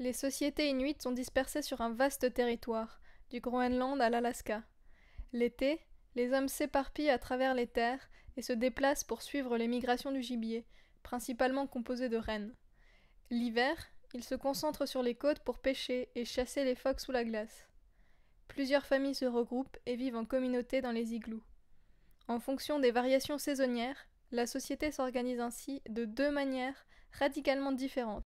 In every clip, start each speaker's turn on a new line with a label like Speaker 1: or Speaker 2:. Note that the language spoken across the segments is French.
Speaker 1: Les sociétés inuites sont dispersées sur un vaste territoire, du Groenland à l'Alaska. L'été, les hommes s'éparpillent à travers les terres et se déplacent pour suivre les migrations du gibier, principalement composé de rennes. L'hiver, ils se concentrent sur les côtes pour pêcher et chasser les phoques sous la glace. Plusieurs familles se regroupent et vivent en communauté dans les igloos. En fonction des variations saisonnières, la société s'organise ainsi de deux manières radicalement différentes.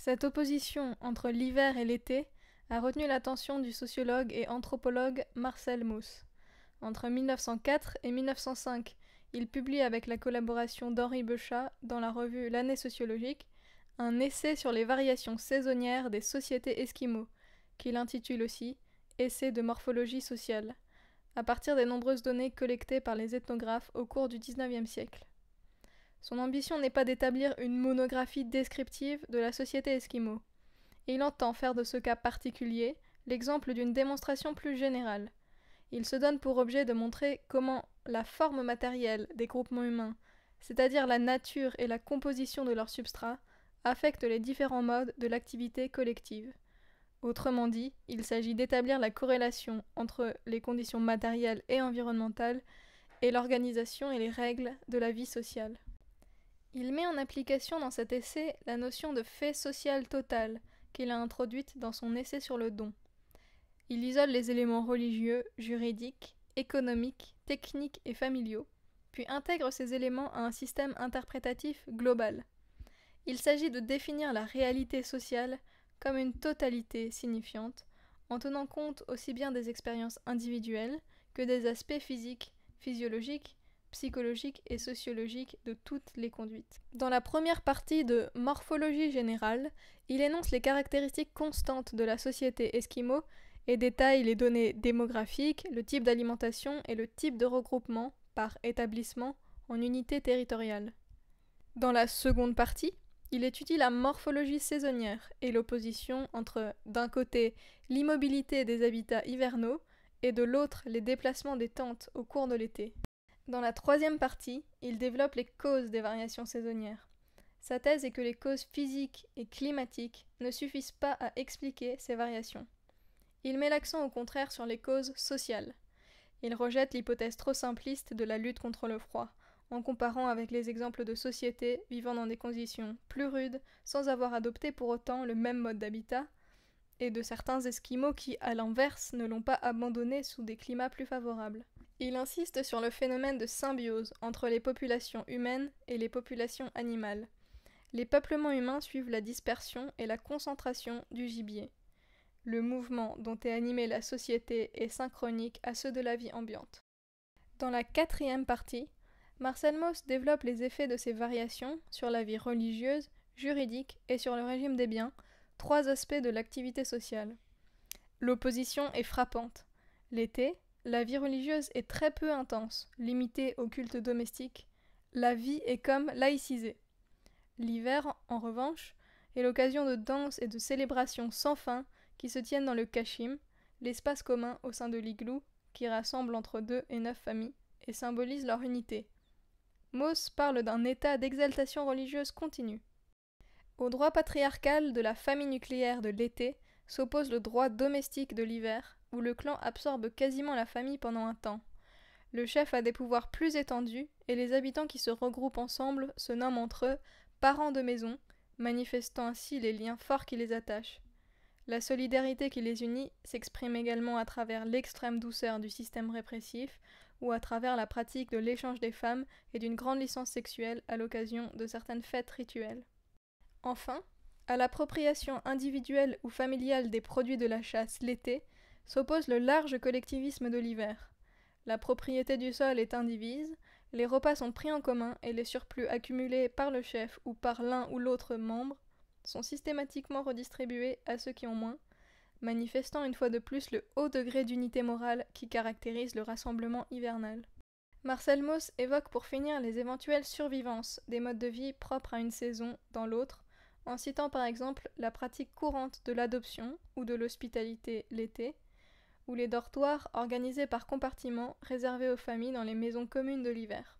Speaker 1: Cette opposition entre l'hiver et l'été a retenu l'attention du sociologue et anthropologue Marcel Mauss. Entre 1904 et 1905, il publie avec la collaboration d'Henri Beuchat dans la revue L'année sociologique un essai sur les variations saisonnières des sociétés esquimaux, qu'il intitule aussi Essai de morphologie sociale, à partir des nombreuses données collectées par les ethnographes au cours du XIXe siècle. Son ambition n'est pas d'établir une monographie descriptive de la société esquimau. Il entend faire de ce cas particulier l'exemple d'une démonstration plus générale. Il se donne pour objet de montrer comment la forme matérielle des groupements humains, c'est-à-dire la nature et la composition de leur substrat, affectent les différents modes de l'activité collective. Autrement dit, il s'agit d'établir la corrélation entre les conditions matérielles et environnementales et l'organisation et les règles de la vie sociale. Il met en application dans cet essai la notion de fait social total qu'il a introduite dans son essai sur le don. Il isole les éléments religieux, juridiques, économiques, techniques et familiaux, puis intègre ces éléments à un système interprétatif global. Il s'agit de définir la réalité sociale comme une totalité signifiante, en tenant compte aussi bien des expériences individuelles que des aspects physiques, physiologiques psychologique et sociologique de toutes les conduites. Dans la première partie de Morphologie générale, il énonce les caractéristiques constantes de la société esquimaux et détaille les données démographiques, le type d'alimentation et le type de regroupement par établissement en unité territoriale. Dans la seconde partie, il étudie la morphologie saisonnière et l'opposition entre, d'un côté, l'immobilité des habitats hivernaux et de l'autre, les déplacements des tentes au cours de l'été. Dans la troisième partie, il développe les causes des variations saisonnières. Sa thèse est que les causes physiques et climatiques ne suffisent pas à expliquer ces variations. Il met l'accent au contraire sur les causes sociales. Il rejette l'hypothèse trop simpliste de la lutte contre le froid, en comparant avec les exemples de sociétés vivant dans des conditions plus rudes sans avoir adopté pour autant le même mode d'habitat, et de certains Esquimaux qui, à l'inverse, ne l'ont pas abandonné sous des climats plus favorables. Il insiste sur le phénomène de symbiose entre les populations humaines et les populations animales. Les peuplements humains suivent la dispersion et la concentration du gibier. Le mouvement dont est animée la société est synchronique à ceux de la vie ambiante. Dans la quatrième partie, Marcel Mauss développe les effets de ces variations sur la vie religieuse, juridique et sur le régime des biens, trois aspects de l'activité sociale. L'opposition est frappante. L'été, la vie religieuse est très peu intense, limitée au culte domestique. La vie est comme laïcisée. L'hiver, en revanche, est l'occasion de danses et de célébrations sans fin qui se tiennent dans le Kashim, l'espace commun au sein de l'igloo qui rassemble entre deux et neuf familles et symbolise leur unité. Moss parle d'un état d'exaltation religieuse continue. Au droit patriarcal de la famille nucléaire de l'été s'oppose le droit domestique de l'hiver, où le clan absorbe quasiment la famille pendant un temps. Le chef a des pouvoirs plus étendus et les habitants qui se regroupent ensemble se nomment entre eux parents de maison, manifestant ainsi les liens forts qui les attachent. La solidarité qui les unit s'exprime également à travers l'extrême douceur du système répressif ou à travers la pratique de l'échange des femmes et d'une grande licence sexuelle à l'occasion de certaines fêtes rituelles. Enfin, à l'appropriation individuelle ou familiale des produits de la chasse l'été s'oppose le large collectivisme de l'hiver. La propriété du sol est indivise, les repas sont pris en commun et les surplus accumulés par le chef ou par l'un ou l'autre membre sont systématiquement redistribués à ceux qui ont moins, manifestant une fois de plus le haut degré d'unité morale qui caractérise le rassemblement hivernal. Marcel Mauss évoque pour finir les éventuelles survivances des modes de vie propres à une saison dans l'autre, en citant par exemple la pratique courante de l'adoption ou de l'hospitalité l'été, ou les dortoirs organisés par compartiments réservés aux familles dans les maisons communes de l'hiver.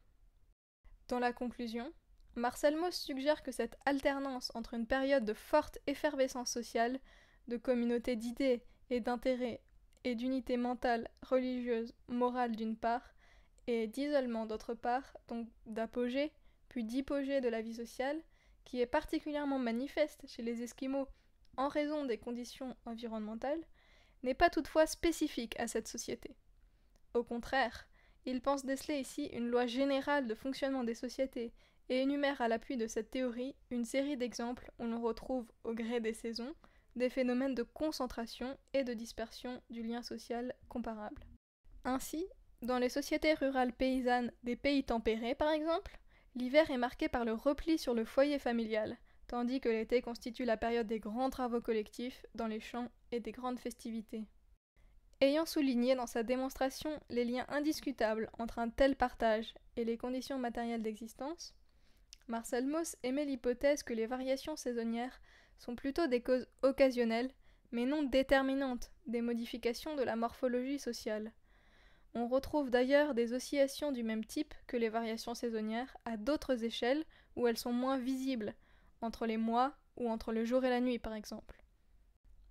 Speaker 1: Dans la conclusion, Marcel Mauss suggère que cette alternance entre une période de forte effervescence sociale, de communauté d'idées et d'intérêts et d'unité mentale, religieuse, morale d'une part, et d'isolement d'autre part, donc d'apogée, puis d'hypogée de la vie sociale, qui est particulièrement manifeste chez les Esquimaux en raison des conditions environnementales, n'est pas toutefois spécifique à cette société. Au contraire, il pense déceler ici une loi générale de fonctionnement des sociétés et énumère à l'appui de cette théorie une série d'exemples où l'on retrouve, au gré des saisons, des phénomènes de concentration et de dispersion du lien social comparable. Ainsi, dans les sociétés rurales paysannes des pays tempérés, par exemple, l'hiver est marqué par le repli sur le foyer familial, tandis que l'été constitue la période des grands travaux collectifs dans les champs et des grandes festivités. Ayant souligné dans sa démonstration les liens indiscutables entre un tel partage et les conditions matérielles d'existence, Marcel Mauss émet l'hypothèse que les variations saisonnières sont plutôt des causes occasionnelles, mais non déterminantes, des modifications de la morphologie sociale. On retrouve d'ailleurs des oscillations du même type que les variations saisonnières à d'autres échelles où elles sont moins visibles, entre les mois ou entre le jour et la nuit par exemple.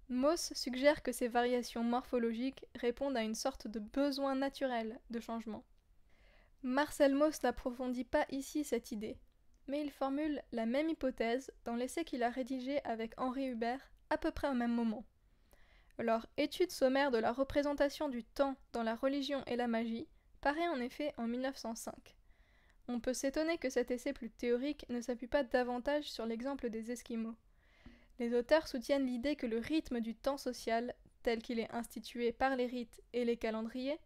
Speaker 1: Moss suggère que ces variations morphologiques répondent à une sorte de besoin naturel de changement. Marcel Mauss n'approfondit pas ici cette idée, mais il formule la même hypothèse dans l'essai qu'il a rédigé avec Henri Hubert à peu près au même moment. Leur étude sommaire de la représentation du temps dans la religion et la magie paraît en effet en 1905. On peut s'étonner que cet essai plus théorique ne s'appuie pas davantage sur l'exemple des Esquimaux. Les auteurs soutiennent l'idée que le rythme du temps social, tel qu'il est institué par les rites et les calendriers,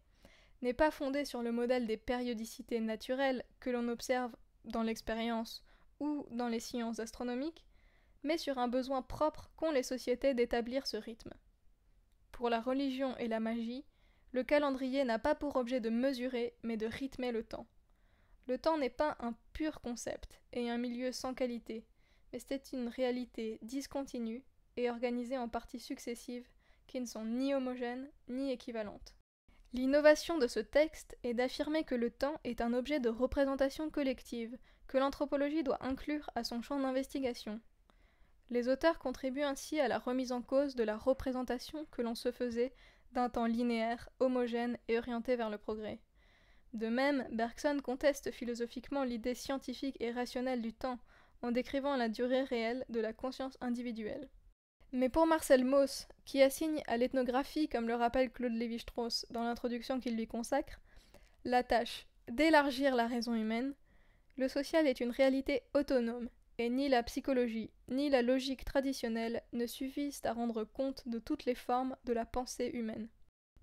Speaker 1: n'est pas fondé sur le modèle des périodicités naturelles que l'on observe dans l'expérience ou dans les sciences astronomiques, mais sur un besoin propre qu'ont les sociétés d'établir ce rythme. Pour la religion et la magie, le calendrier n'a pas pour objet de mesurer, mais de rythmer le temps. Le temps n'est pas un pur concept et un milieu sans qualité, mais c'était une réalité discontinue et organisée en parties successives qui ne sont ni homogènes ni équivalentes. L'innovation de ce texte est d'affirmer que le temps est un objet de représentation collective, que l'anthropologie doit inclure à son champ d'investigation. Les auteurs contribuent ainsi à la remise en cause de la représentation que l'on se faisait d'un temps linéaire, homogène et orienté vers le progrès. De même, Bergson conteste philosophiquement l'idée scientifique et rationnelle du temps en décrivant la durée réelle de la conscience individuelle. Mais pour Marcel Mauss, qui assigne à l'ethnographie, comme le rappelle Claude Lévi-Strauss dans l'introduction qu'il lui consacre, la tâche d'élargir la raison humaine, le social est une réalité autonome, et ni la psychologie ni la logique traditionnelle ne suffisent à rendre compte de toutes les formes de la pensée humaine.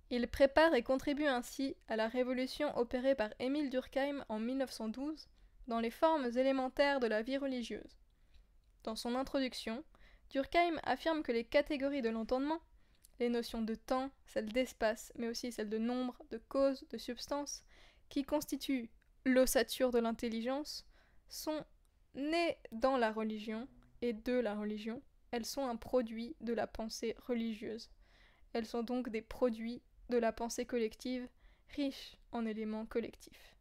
Speaker 1: Il prépare et contribue ainsi à la révolution opérée par Émile Durkheim en 1912 dans les formes élémentaires de la vie religieuse. Dans son introduction, Durkheim affirme que les catégories de l'entendement, les notions de temps, celles d'espace, mais aussi celles de nombre, de cause, de substance, qui constituent l'ossature de l'intelligence, sont nées dans la religion et de la religion, elles sont un produit de la pensée religieuse. Elles sont donc des produits de la pensée collective, riches en éléments collectifs.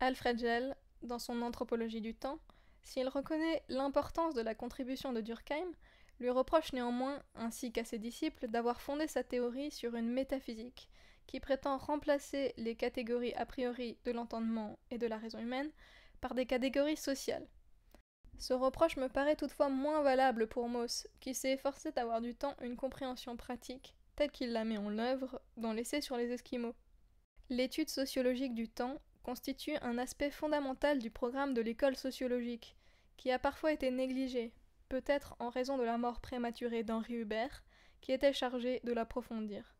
Speaker 1: Alfred Gell, dans son Anthropologie du temps, s'il reconnaît l'importance de la contribution de Durkheim, lui reproche néanmoins, ainsi qu'à ses disciples, d'avoir fondé sa théorie sur une métaphysique, qui prétend remplacer les catégories a priori de l'entendement et de la raison humaine par des catégories sociales. Ce reproche me paraît toutefois moins valable pour Mauss, qui s'est efforcé d'avoir du temps une compréhension pratique, telle qu'il la met en œuvre dans l'essai sur les Esquimaux. L'étude sociologique du temps constitue un aspect fondamental du programme de l'école sociologique, qui a parfois été négligé, peut-être en raison de la mort prématurée d'Henri Hubert, qui était chargé de l'approfondir.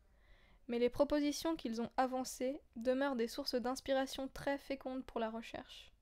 Speaker 1: Mais les propositions qu'ils ont avancées demeurent des sources d'inspiration très fécondes pour la recherche.